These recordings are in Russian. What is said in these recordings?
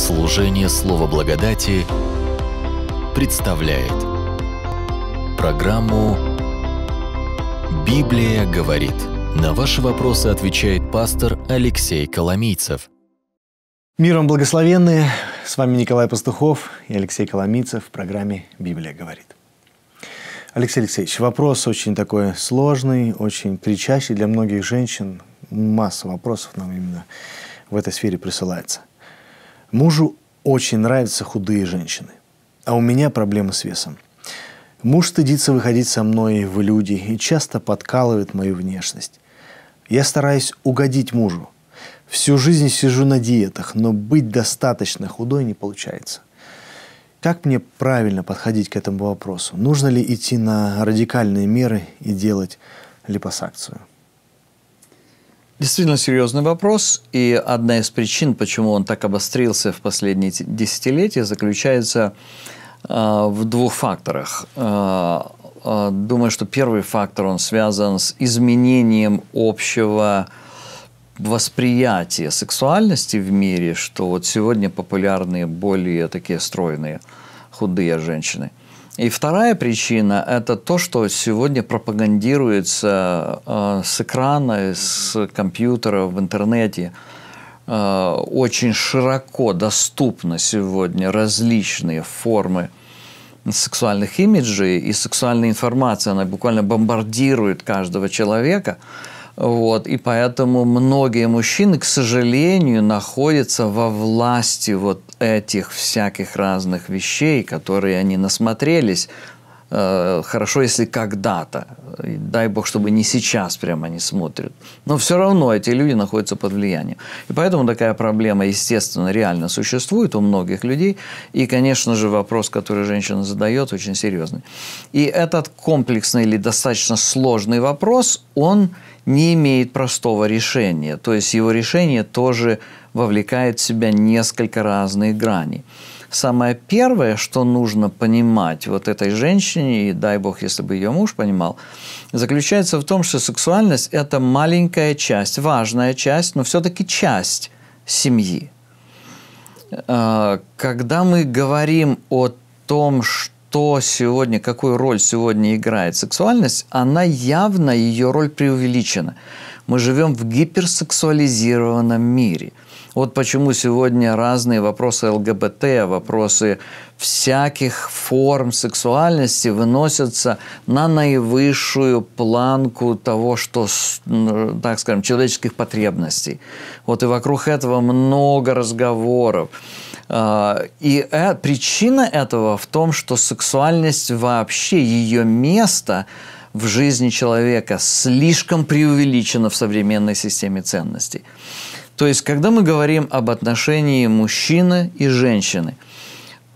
Служение Слова Благодати представляет программу «Библия говорит». На ваши вопросы отвечает пастор Алексей Коломийцев. Миром благословенные! С вами Николай Пастухов и Алексей Коломийцев в программе «Библия говорит». Алексей Алексеевич, вопрос очень такой сложный, очень кричащий для многих женщин. Масса вопросов нам именно в этой сфере присылается. Мужу очень нравятся худые женщины, а у меня проблемы с весом. Муж стыдится выходить со мной в люди и часто подкалывает мою внешность. Я стараюсь угодить мужу. Всю жизнь сижу на диетах, но быть достаточно худой не получается. Как мне правильно подходить к этому вопросу? Нужно ли идти на радикальные меры и делать липосакцию? Действительно серьезный вопрос, и одна из причин, почему он так обострился в последние десятилетия, заключается э, в двух факторах. Э, э, думаю, что первый фактор, он связан с изменением общего восприятия сексуальности в мире, что вот сегодня популярные более такие стройные, худые женщины – и вторая причина – это то, что сегодня пропагандируется э, с экрана, с компьютера, в интернете. Э, очень широко доступны сегодня различные формы сексуальных имиджей, и сексуальная информация, она буквально бомбардирует каждого человека – вот, и поэтому многие мужчины, к сожалению, находятся во власти вот этих всяких разных вещей, которые они насмотрелись Э, хорошо, если когда-то. Дай бог, чтобы не сейчас прямо они смотрят. Но все равно эти люди находятся под влиянием. И поэтому такая проблема, естественно, реально существует у многих людей. И, конечно же, вопрос, который женщина задает, очень серьезный. И этот комплексный или достаточно сложный вопрос, он не имеет простого решения. То есть его решение тоже вовлекает в себя несколько разных граней самое первое, что нужно понимать вот этой женщине, и дай бог, если бы ее муж понимал, заключается в том, что сексуальность – это маленькая часть, важная часть, но все-таки часть семьи. А, когда мы говорим о том, что сегодня, какую роль сегодня играет сексуальность, она явно, ее роль преувеличена. Мы живем в гиперсексуализированном мире – вот почему сегодня разные вопросы ЛГБТ, вопросы всяких форм сексуальности выносятся на наивысшую планку того, что, так скажем, человеческих потребностей. Вот и вокруг этого много разговоров. А, и э, причина этого в том, что сексуальность вообще, ее место в жизни человека слишком преувеличено в современной системе ценностей. То есть, когда мы говорим об отношении мужчины и женщины,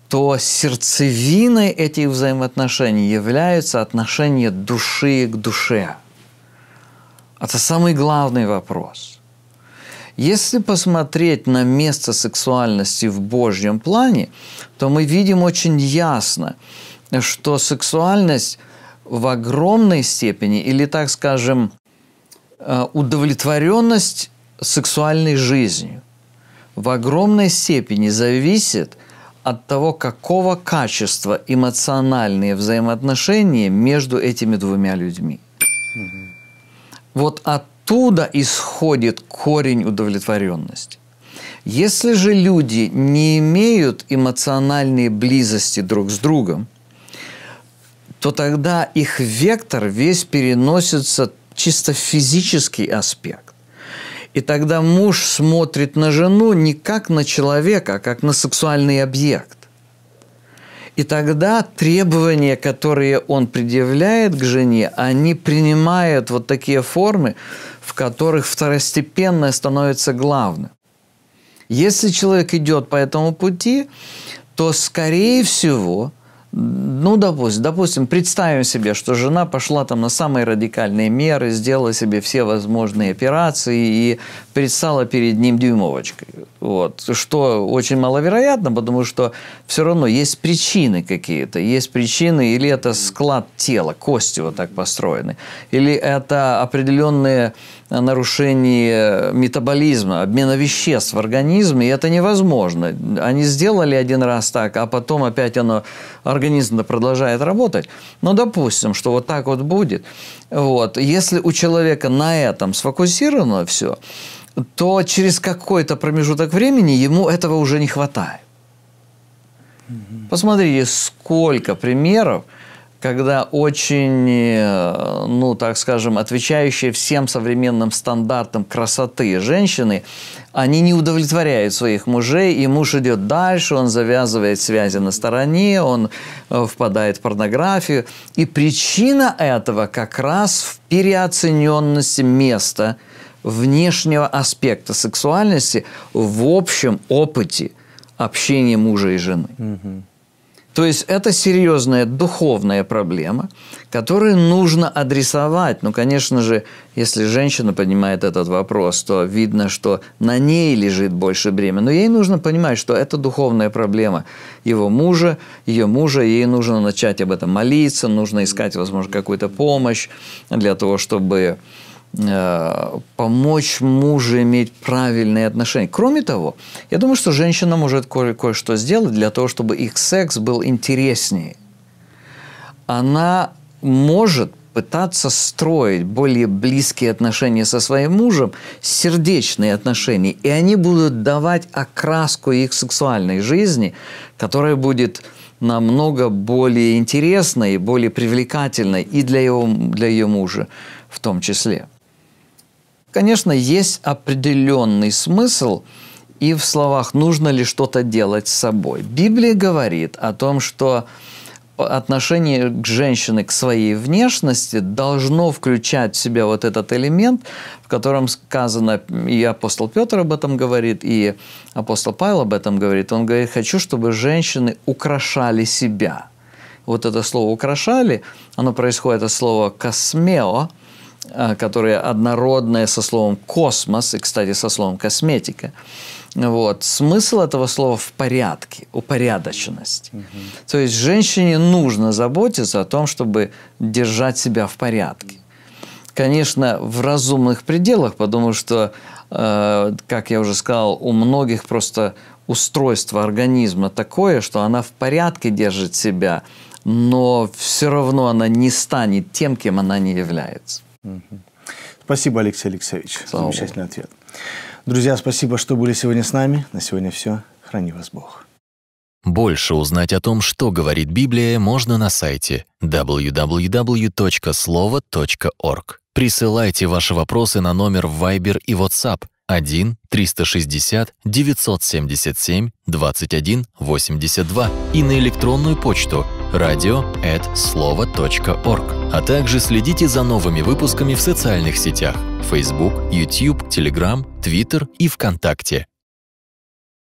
то сердцевиной этих взаимоотношений являются отношения души к душе. Это самый главный вопрос. Если посмотреть на место сексуальности в Божьем плане, то мы видим очень ясно, что сексуальность в огромной степени, или, так скажем, э, удовлетворенность сексуальной жизнью в огромной степени зависит от того, какого качества эмоциональные взаимоотношения между этими двумя людьми. Угу. Вот оттуда исходит корень удовлетворенности. Если же люди не имеют эмоциональной близости друг с другом, то тогда их вектор весь переносится чисто в физический аспект. И тогда муж смотрит на жену не как на человека, а как на сексуальный объект. И тогда требования, которые он предъявляет к жене, они принимают вот такие формы, в которых второстепенное становится главным. Если человек идет по этому пути, то, скорее всего, – ну, допустим, допустим, представим себе, что жена пошла там на самые радикальные меры, сделала себе все возможные операции и предстала перед ним дюймовочкой. Вот. Что очень маловероятно, потому что все равно есть причины какие-то. Есть причины, или это склад тела, кости вот так построены, или это определенные э, нарушение метаболизма, обмена веществ в организме, и это невозможно. Они сделали один раз так, а потом опять оно, организм продолжает работать. Но допустим, что вот так вот будет. Вот. Если у человека на этом сфокусировано все, то через какой-то промежуток времени ему этого уже не хватает. Посмотрите, сколько примеров, когда очень, э, ну, так скажем, отвечающие всем современным стандартам красоты женщины, они не удовлетворяют своих мужей, и муж идет дальше, он завязывает связи на стороне, он э, впадает в порнографию. И причина этого как раз в переоцененности места – внешнего аспекта сексуальности в общем опыте общения мужа и жены. Угу. То есть это серьезная духовная проблема, которую нужно адресовать. Ну, конечно же, если женщина понимает этот вопрос, то видно, что на ней лежит больше бремя. Но ей нужно понимать, что это духовная проблема его мужа, ее мужа, ей нужно начать об этом молиться, нужно искать, возможно, какую-то помощь для того, чтобы Э, помочь мужу иметь правильные отношения. Кроме того, я думаю, что женщина может ко- кое-что сделать для того, чтобы их секс был интереснее. Она может пытаться строить более близкие отношения со своим мужем, сердечные отношения, и они будут давать окраску их сексуальной жизни, которая будет намного более интересной и более привлекательной и для, его, для ее мужа в том числе. Конечно, есть определенный смысл и в словах «нужно ли что-то делать с собой». Библия говорит о том, что отношение к женщине, к своей внешности должно включать в себя вот этот элемент, в котором сказано, и апостол Петр об этом говорит, и апостол Павел об этом говорит. Он говорит, хочу, чтобы женщины украшали себя. Вот это слово «украшали», оно происходит от слова «космео», а, которая однородная со словом «космос» и, кстати, со словом «косметика». Вот. Смысл этого слова в порядке, упорядоченность. Угу. То есть женщине нужно заботиться о том, чтобы держать себя в порядке. Конечно, в разумных пределах, потому что, э, как я уже сказал, у многих просто устройство организма такое, что она в порядке держит себя, но все равно она не станет тем, кем она не является. Спасибо, Алексей Алексеевич. Слава Замечательный Богу. ответ. Друзья, спасибо, что были сегодня с нами. На сегодня все. Храни вас Бог. Больше узнать о том, что говорит Библия, можно на сайте www.slovo.org. Присылайте ваши вопросы на номер Viber и WhatsApp 1 360 977 21 82 и на электронную почту радио слово.орг. А также следите за новыми выпусками в социальных сетях Facebook, YouTube, Telegram, Twitter и ВКонтакте.